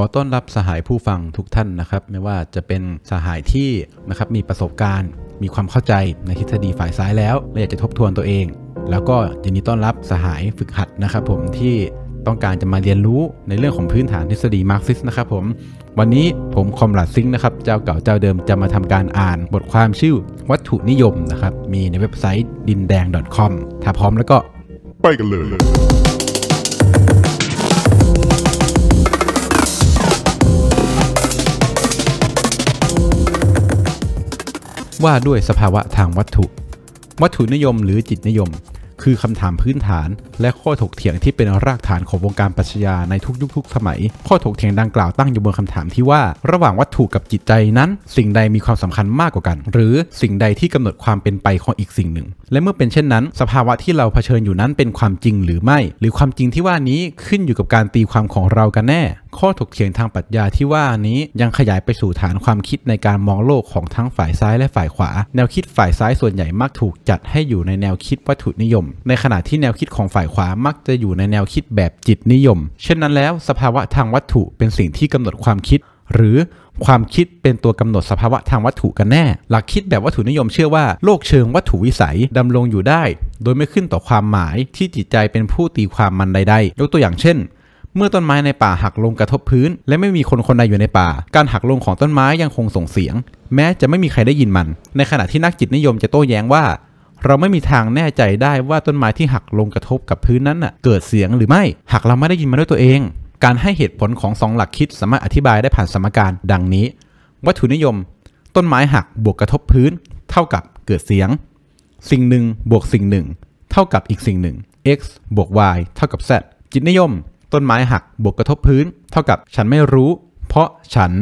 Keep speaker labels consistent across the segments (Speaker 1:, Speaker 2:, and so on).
Speaker 1: ขอต้อนรับสหายผู้ฟังทุกท่านนะครับไม่ว่าจะเป็นสหายที่นะครับมีประสบการณ์ มีความเข้าใจในทฤษฎีฝ่ายซ้ายแล้วและอยากจะทบทวนตัวเอง แล้วก็ยินดีต้อนรับสหายฝึกหัดนะครับผมที่ต้องการจะมาเรียนรู้ในเรื่องของพื้นฐานทฤษฎีมาร์กซิสนะครับผมวันนี้ผมคอมลัดซิงนะครับเจ้าเก่าเจ้าเดิมจะมาทำการอ่านบทความชื่อวัตถุนิยมนะครับมีในเว็บไซต์ดินแดง .com ถ้าพร้อมแล้วก็ไปกันเลยว่าด้วยสภาวะทางวัตถุ วัตถุนิยมหรือจิตนิยม คือคำถามพื้นฐาน และข้อถกเถียงที่เป็นรากฐานของวงการปรัชญาในทุกยุคทุกสมัย ข้อถกเถียงดังกล่าวตั้งอยู่บนคำถามที่ว่าระหว่างวัตถุกับจิตใจนั้น สิ่งใดมีความสำคัญมากกว่ากัน หรือสิ่งใดที่กำหนดความเป็นไปของอีกสิ่งหนึ่ง และเมื่อเป็นเช่นนั้น สภาวะที่เราเผชิญอยู่นั้น เป็นความจริงหรือไม่ หรือความจริงที่ว่านี้ขึ้นอยู่กับการตีความของเรากันแน่ข้อถกเถียงทางปรัชญาที่ว่านี้ยังขยายไปสู่ฐานความคิดในการมองโลกของทั้งฝ่ายซ้ายและฝ่ายขวา แนวคิดฝ่ายซ้ายส่วนใหญ่มักถูกจัดให้อยู่ในแนวคิดวัตถุนิยม ในขณะที่แนวคิดของฝ่ายขวามักจะอยู่ในแนวคิดแบบจิตนิยม เช่นนั้นแล้ว สภาวะทางวัตถุเป็นสิ่งที่กำหนดความคิด หรือความคิดเป็นตัวกำหนดสภาวะทางวัตถุกันแน่หลักคิดแบบวัตถุนิยม เชื่อว่าโลกเชิงวัตถุวิสัยดำรงอยู่ได้ โดยไม่ขึ้นต่อความหมายที่จิตใจเป็นผู้ตีความมันใดๆยกตัวอย่างเช่นเมื่อต้นไม้ในป่าหักลงกระทบพื้น และไม่มีคนคนใดอยู่ในป่า การหักลงของต้นไม้ยังคงส่งเสียง แม้จะไม่มีใครได้ยินมัน ในขณะที่นักจิตนิยมจะโต้แย้งว่า เราไม่มีทางแน่ใจได้ว่าต้นไม้ที่หักลงกระทบกับพื้นนั้นเกิดเสียงหรือไม่หากเราไม่ได้ยินมันด้วยตัวเอง การให้เหตุผลของสองหลักคิดสามารถอธิบายได้ผ่านสมการดังนี้ วัตถุนิยม ต้นไม้หักบวกกระทบพื้น เท่ากับเกิดเสียง สิ่งหนึ่งบวกสิ่งหนึ่งเท่ากับอีกสิ่งหนึ่ง x บวก y เท่ากับ z จิตนิยมต้นไม้หักบวกกระทบพื้นเท่ากับฉันไม่รู้เพราะฉัน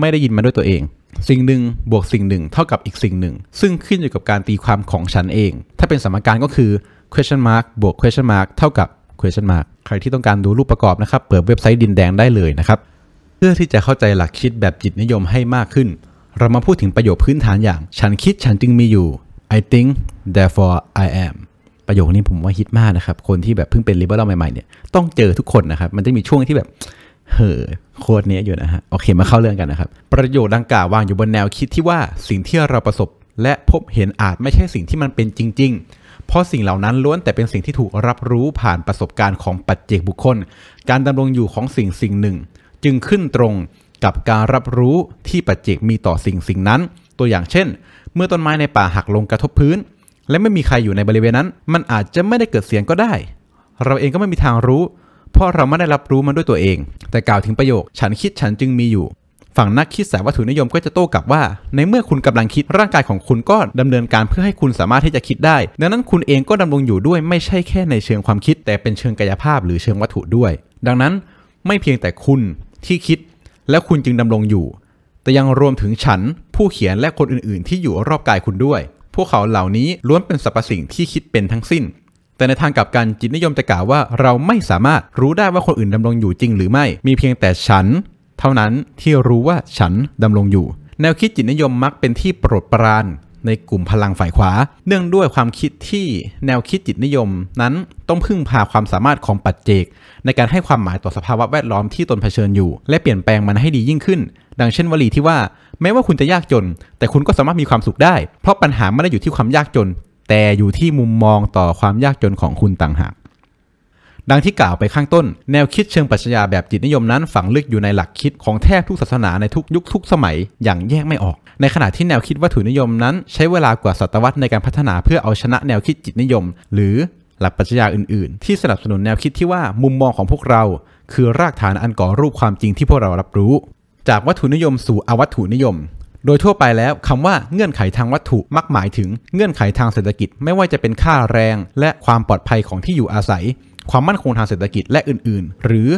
Speaker 1: ไม่ได้ยินมาด้วยตัวเอง สิ่งหนึ่ง บวกสิ่งหนึ่ง เท่ากับอีกสิ่งหนึ่ง ซึ่งขึ้นอยู่กับการตีความของฉันเอง ถ้าเป็นสมการก็คือ question mark บวก question mark เท่ากับ question mark ใครที่ต้องการดูรูปประกอบนะครับเปิดเว็บไซต์ดินแดงได้เลยนะครับเพื่อที่จะเข้าใจหลักคิดแบบจิตนิยมให้มากขึ้น เรามาพูดถึงประโยคพื้นฐานอย่าง ฉันคิดฉันจึงมีอยู่ I think therefore I am ประโยคนี้ผมว่าฮิตมากนะครับ คนที่แบบเพิ่งเป็นลิเบอร์ลใหม่ๆเนี่ยต้องเจอทุกคนนะครับมันจะมีช่วงที่แบบเห่อโคตรเนี้ยอยู่นะฮะโอเค มาเข้าเรื่องกันนะครับ ประโยชน์ดังกล่าววางอยู่บนแนวคิดที่ว่าสิ่งที่เราประสบ และพบเห็นอาจไม่ใช่สิ่งที่มันเป็นจริงๆ เพราะสิ่งเหล่านั้นล้วนแต่เป็นสิ่งที่ถูกรับรู้ผ่านประสบการณ์ของปัจเจกบุคคล การดำรงอยู่ของสิ่งสิ่งหนึ่ง จึงขึ้นตรงกับการรับรู้ที่ปัจเจกมีต่อสิ่งสิ่งนั้น ตัวอย่างเช่น เมื่อต้นไม้ในป่าหักลงกระทบพื้นและไม่มีใครอยู่ในบริเวณนั้น มันอาจจะไม่ได้เกิดเสียงก็ได้ เราเองก็ไม่มีทางรู้ เพราะเราไม่ได้รับรู้มันด้วยตัวเอง แต่กล่าวถึงประโยค ฉันคิดฉันจึงมีอยู่ ฝั่งนักคิดสายวัตถุนิยมก็จะโต้กลับว่า ในเมื่อคุณกำลังคิด ร่างกายของคุณก็ดำเนินการเพื่อให้คุณสามารถที่จะคิดได้ ดังนั้นคุณเองก็ดำรงอยู่ด้วย ไม่ใช่แค่ในเชิงความคิด แต่เป็นเชิงกายภาพ หรือเชิงวัตถุด้วย ดังนั้นไม่เพียงแต่คุณที่คิด และคุณจึงดำรงอยู่ แต่ยังรวมถึงฉัน ผู้เขียนและคนอื่นๆ ที่อยู่รอบกายคุณด้วยพวกเขาเหล่านี้ล้วนเป็นสรรพสิ่งที่คิดเป็นทั้งสิ้น แต่ในทางกลับกันจิตนิยมจะกล่าวว่าเราไม่สามารถรู้ได้ว่าคนอื่นดำรงอยู่จริงหรือไม่ มีเพียงแต่ฉัน เท่านั้นที่รู้ว่าฉันดำรงอยู่ แนวคิดจิตนิยมมักเป็นที่โปรดปรานในกลุ่มพลังฝ่ายขวา เนื่องด้วยความคิดที่แนวคิดจิตนิยม นั้นต้องพึ่งพาความสามารถของปัจเจก ในการให้ความหมายต่อสภาวะแวดล้อมที่ตนเผชิญอยู่ และเปลี่ยนแปลงมันให้ดียิ่งขึ้น ดังเช่น วลีที่ว่าแม้ว่าคุณจะยากจน แต่คุณก็สามารถมีความสุขได้ เพราะปัญหาไม่ได้อยู่ที่ความยากจน แต่อยู่ที่มุมมองต่อความยากจนของคุณต่างหากดังที่กล่าวไปข้างต้น แนวคิดเชิงปรัชญาแบบจิตนิยมนั้นฝังลึกอยู่ในหลักคิดของแทบทุกศาสนาในทุกยุคทุกสมัยอย่างแยกไม่ออก ในขณะที่แนวคิดวัตถุนิยมนั้นใช้เวลากว่าศตวรรษในการพัฒนาเพื่อเอาชนะแนวคิดจิตนิยมหรือหลักปรัชญาอื่นๆ ที่สนับสนุนแนวคิดที่ว่ามุมมองของพวกเราคือรากฐานอันก่อรูปความจริงที่พวกเรารับรู้ จากวัตถุนิยมสู่อวัตถุนิยม โดยทั่วไปแล้วคำว่าเงื่อนไขทางวัตถุมักหมายถึงเงื่อนไขทางเศรษฐกิจไม่ว่าจะเป็นค่าแรงและความปลอดภัยของที่อยู่อาศัยความมั่นคงทางเศรษฐกิจและอื่น ๆ หรือ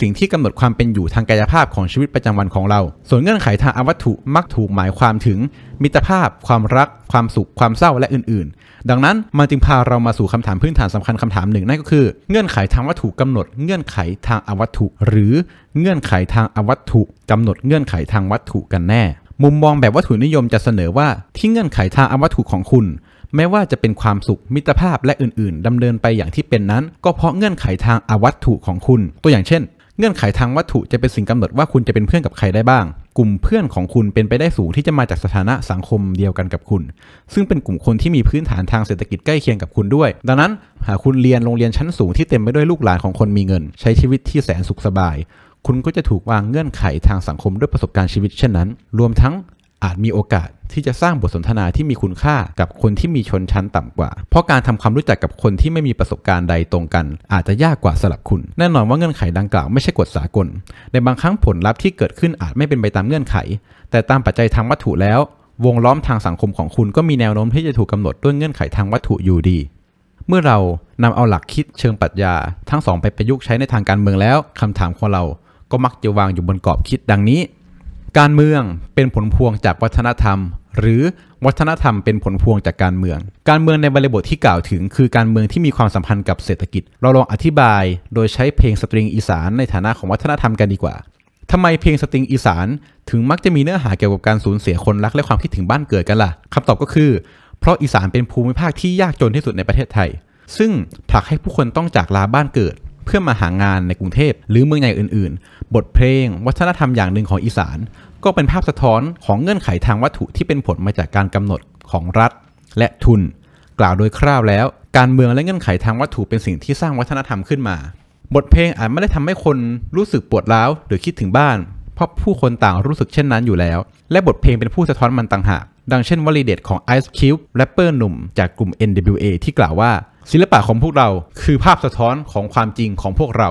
Speaker 1: สิ่งที่กำหนดความเป็นอยู่ทางกายภาพของชีวิตประจำวันของเรา ส่วนเงื่อนไขทางอวัตถุมักถูกหมายความถึง มิตรภาพ ความรัก ความสุขความเศร้าและอื่น ๆ ดังนั้นมันจึงพาเรามาสู่คำถามพื้นฐานสำคัญคำถามหนึ่งนั่นก็คือเงื่อนไขทางวัตถุกำหนดเงื่อนไขทางอวัตถุหรือเงื่อนไขทางอวัตถุกำหนดเงื่อนไขทางวัตถุกันแน่ มุมมองแบบวัตถุนิยมจะเสนอว่าที่เงื่อนไขทางอวัตถุของคุณแม้ว่าจะเป็นความสุขมิตรภาพและอื่นๆ ดำเนินไปอย่างที่เป็นนั้น ก็เพราะเงื่อนไขทางอวัตถุของคุณ ตัวอย่างเช่น เงื่อนไขทางวัตถุจะเป็นสิ่งกำหนดว่าคุณจะเป็นเพื่อนกับใครได้บ้าง กลุ่มเพื่อนของคุณเป็นไปได้สูงที่จะมาจากสถานะสังคมเดียวกันกับคุณ ซึ่งเป็นกลุ่มคนที่มีพื้นฐานทางเศรษฐกิจใกล้เคียงกับคุณด้วย ดังนั้น หากคุณเรียนโรงเรียนชั้นสูงที่เต็มไปด้วยลูกหลานของคนมีเงิน ใช้ชีวิตที่แสนสุขสบาย คุณก็จะถูกวางเงื่อนไขทางสังคมด้วยประสบการณ์ชีวิตเช่นนั้น รวมทั้งอาจมีโอกาสที่จะสร้างบทสนทนาที่มีคุณค่ากับคนที่มีชนชั้นต่ำกว่า เพราะการทำความรู้จักกับคนที่ไม่มีประสบการณ์ใดตรงกัน อาจจะยากกว่าสลับคุณ แน่นอนว่าเงื่อนไขดังกล่าวไม่ใช่กฎสากล ในบางครั้งผลลัพธ์ที่เกิดขึ้นอาจไม่เป็นไปตามเงื่อนไข แต่ตามปัจจัยทางวัตถุแล้ว วงล้อมทางสังคมของคุณก็มีแนวโน้มที่จะถูกกาหนดด้วยเงื่อนไขทางวัตถุอยู่ดี เมื่อเรานำเอาหลักคิดเชิงปรัชญา ทั้งสองไปประยุกต์ใช้ในทางการเมืองแล้วคำถามของเรา ก็มักจะวางอยู่บนกรอบคิดดังนี้ การเมืองเป็นผลพวงจากวัฒนธรรมหรือวัฒนธรรมเป็นผลพวงจากการเมือง การเมืองในบริบทที่กล่าวถึงคือการเมืองที่มีความสัมพันธ์กับเศรษฐกิจ เราลองอธิบายโดยใช้เพลงสตริงอีสานในฐานะของวัฒนธรรมกันดีกว่าทำไมเพลงสตริงอีสานถึงมักจะมีเนื้อหาเกี่ยวกับการสูญเสียคนรักและความคิดถึงบ้านเกิดกันละ่ะคำตอบก็คือ เพราะอีสานเป็นภูมิภาคที่ยากจนที่สุดในประเทศไทย ซึ่งผลักให้ผู้คนต้องจากลาบ้านเกิดพื่อมาหางานในกรุงเทพหรือเมืองใหญ่อื่นๆ บทเพลงวัฒนธรรมอย่างหนึ่งของอีสาน ก็เป็นภาพสะท้อนของเงื่อนไขทางวัตถุที่เป็นผลมาจากการกำหนดของรัฐและทุนกล่าวโดยคร่าวแล้ว การเมืองและเงื่อนไขทางวัตถุเป็นสิ่งที่สร้างวัฒนธรรมขึ้นมา บทเพลงอาจไม่ได้ทำให้คนรู้สึกปวดร้าวหรือคิดถึงบ้านเพราะผู้คนต่างรู้สึกเช่นนั้นอยู่แล้ว และบทเพลงเป็นผู้สะท้อนมันต่างหากดังเช่นวลีเด็ดของ Ice Cube แรปเปอร์หนุ่มจากกลุ่ม NWA ที่กล่าวว่าศิลปะของพวกเราคือภาพสะท้อนของความจริงของพวกเรา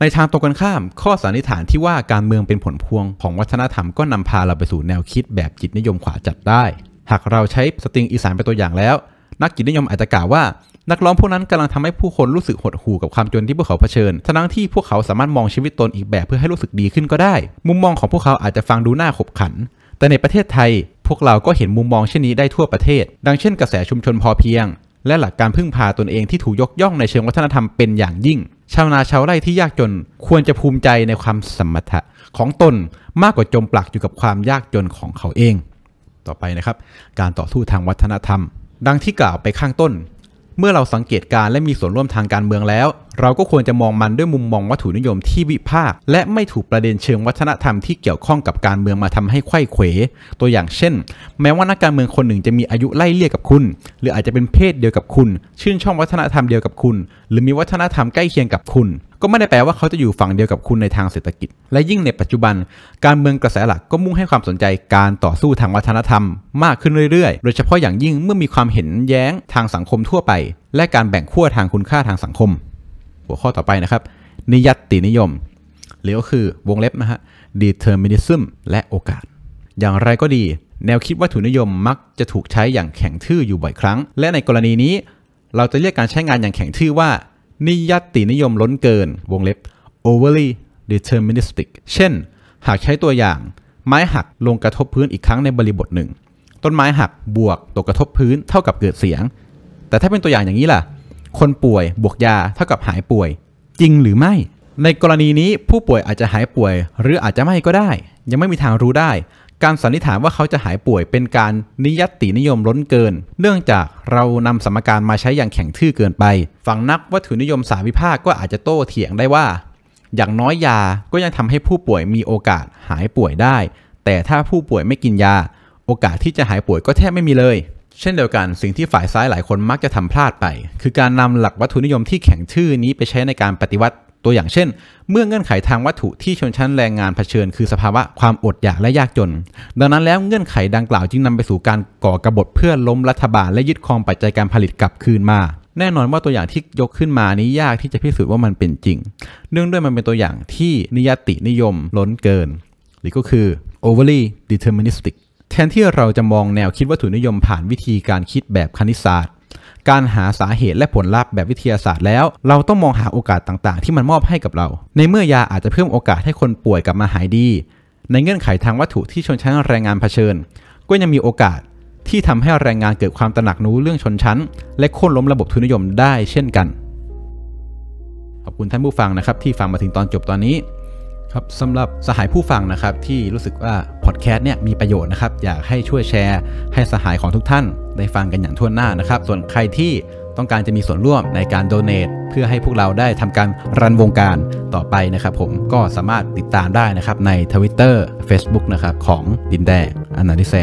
Speaker 1: ในทางตรงกันข้ามข้อสันนิษฐานที่ว่าการเมืองเป็นผลพวงของวัฒนธรรมก็นำพาเราไปสู่แนวคิด แบบจิตนิยมขวาจัดได้ หากเราใช้สตริงอีสานเป็นตัวอย่างแล้ว นักจิตนิยมอาจจะกล่าวว่า นักร้องพวกนั้นกำลังทำให้ผู้คนรู้สึกหดหู่กับความจนที่พวกเขาเผชิญ ทั้งที่พวกเขาสามารถมองชีวิตตนอีกแบบเพื่อให้รู้สึกดีขึ้นก็ได้ มุมมองของพวกเขาอาจจะฟังดูน่าขบขัน แต่ในประเทศไทย พวกเราก็เห็นมุมมองเช่นนี้ได้ทั่วประเทศ ดังเช่นกระแสชุมชนพอเพียงและหลักการพึ่งพาตนเองที่ถูกยกย่องในเชิงวัฒนธรรมเป็นอย่างยิ่งชาวนาชาวไร่ที่ยากจนควรจะภูมิใจในความสมรรถะของตนมากกว่าจมปลักอยู่กับความยากจนของเขาเอง ต่อไปนะครับ การต่อสู้ทางวัฒนธรรม ดังที่กล่าวไปข้างต้น เมื่อเราสังเกตการและมีส่วนร่วมทางการเมืองแล้วเราก็ควรจะมองมันด้วยมุมมองวัตถุนิยมที่วิพากษ์และไม่ถูกประเด็นเชิงวัฒนธรรมที่เกี่ยวข้องกับการเมืองมาทำให้ไข้เขวตัวอย่างเช่น แม้ว่านักการเมืองคนหนึ่งจะมีอายุไล่เลี่ยกับคุณ หรืออาจจะเป็นเพศเดียวกับคุณ ชื่นชอบวัฒนธรรมเดียวกับคุณ หรือมีวัฒนธรรมใกล้เคียงกับคุณ ก็ไม่ได้แปลว่าเขาจะอยู่ฝั่งเดียวกับคุณในทางเศรษฐกิจ และยิ่งในปัจจุบัน การเมืองกระแสหลักก็มุ่งให้ความสนใจการต่อสู้ทางวัฒนธรรม มากขึ้นเรื่อยๆ โดยเฉพาะอย่างยิ่งเมื่อมีความเห็นแย้งทางสังคมทั่วไป และการแบ่งขั้วทางคุณค่าทางสังคมหัวข้อต่อไปนะครับนิยตินิยม หรือก็คือวงเล็บนะฮะ determinism และโอกาส อย่างไรก็ดี แนวคิดวัตถุนิยมมักจะถูกใช้อย่างแข็งทื่ออยู่บ่อยครั้ง และในกรณีนี้ เราจะเรียกการใช้งานอย่างแข็งทื่อว่า นิยตินิยมล้นเกิน วงเล็บ overly deterministic เช่น หากใช้ตัวอย่างไม้หักลงกระทบพื้นอีกครั้งในบริบทหนึ่ง ต้นไม้หักบวกตกกระทบพื้นเท่ากับเกิดเสียง แต่ถ้าเป็นตัวอย่างอย่างนี้ล่ะคนป่วยบวกยาเท่ากับหายป่วย จริงหรือไม่ ในกรณีนี้ผู้ป่วยอาจจะหายป่วยหรืออาจจะไม่ก็ได้ ยังไม่มีทางรู้ได้ การสันนิษฐานว่าเขาจะหายป่วยเป็นการนิยตินิยมล้นเกิน เนื่องจากเรานำสมการมาใช้อย่างแข็งทื่อเกินไป ฝั่งนักวัตถุนิยมสาวิภาคก็อาจจะโต้เถียงได้ว่า อย่างน้อยยาก็ยังทำให้ผู้ป่วยมีโอกาสหายป่วยได้ แต่ถ้าผู้ป่วยไม่กินยา โอกาสที่จะหายป่วยก็แทบไม่มีเลยเช่นเดียวกัน สิ่งที่ฝ่ายซ้ายหลายคนมักจะทำพลาดไป คือการนำหลักวัตถุนิยมที่แข็งชื่อนี้ไปใช้ในการปฏิวัติตัวอย่างเช่น เมื่อเงื่อนไขทางวัตถุที่ชนชั้นแรงงานเผชิญ คือสภาวะความอดอยากและยากจน ดังนั้นแล้วเงื่อนไขดังกล่าวจึงนำไปสู่การก่อกรบฏเพื่อล้มรัฐบาลและยึดครองปัจจัยการผลิตกลับคืนมา แน่นอนว่าตัวอย่างที่ยกขึ้นมานี้ยากที่จะพิสูจน์ว่ามันเป็นจริง เนื่องด้วยมันเป็นตัวอย่างที่นิยตินิยมล้นเกิน หรือก็คือ overly deterministic แทนที่เราจะมองแนวคิดวัตถุนิยม ผ่านวิธีการคิดแบบคณิตศาสตร์ การหาสาเหตุและผลลัพธ์แบบวิทยาศาสตร์แล้ว เราต้องมองหาโอกาสต่างๆ ที่มันมอบให้กับเรา ในเมื่อยาอาจจะเพิ่มโอกาสให้คนป่วยกลับมาหายดี ในเงื่อนไขทางวัตถุที่ชนชั้นแรงงานเผชิญ ก็ยังมีโอกาสที่ทำให้แรงงานเกิดความตระหนักรู้เรื่องชนชั้น และโค่นล้มระบบทุนนิยมได้เช่นกัน ขอบคุณท่านผู้ฟังนะครับที่ฟังมาถึงตอนจบตอนนี้ครับสำหรับสหายผู้ฟังนะครับที่รู้สึกว่าพอดแคสต์เนี่ยมีประโยชน์นะครับอยากให้ช่วยแชร์ให้สหายของทุกท่านได้ฟังกันอย่างทั่วหน้านะครับ ส่วนใครที่ต้องการจะมีส่วนร่วมในการโดเน a t เพื่อให้พวกเราได้ทำการรันวงการต่อไปนะครับ ผมก็สามารถติดตามได้นะครับในทวิตเตอร์เฟซบุ๊กนะครับของดินแดงอนาลิเซ่